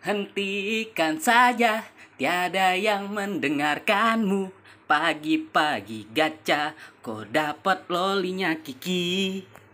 Hentikan saja, tiada yang mendengarkanmu. Pagi-pagi gacha, kau dapat lolinya Kiki.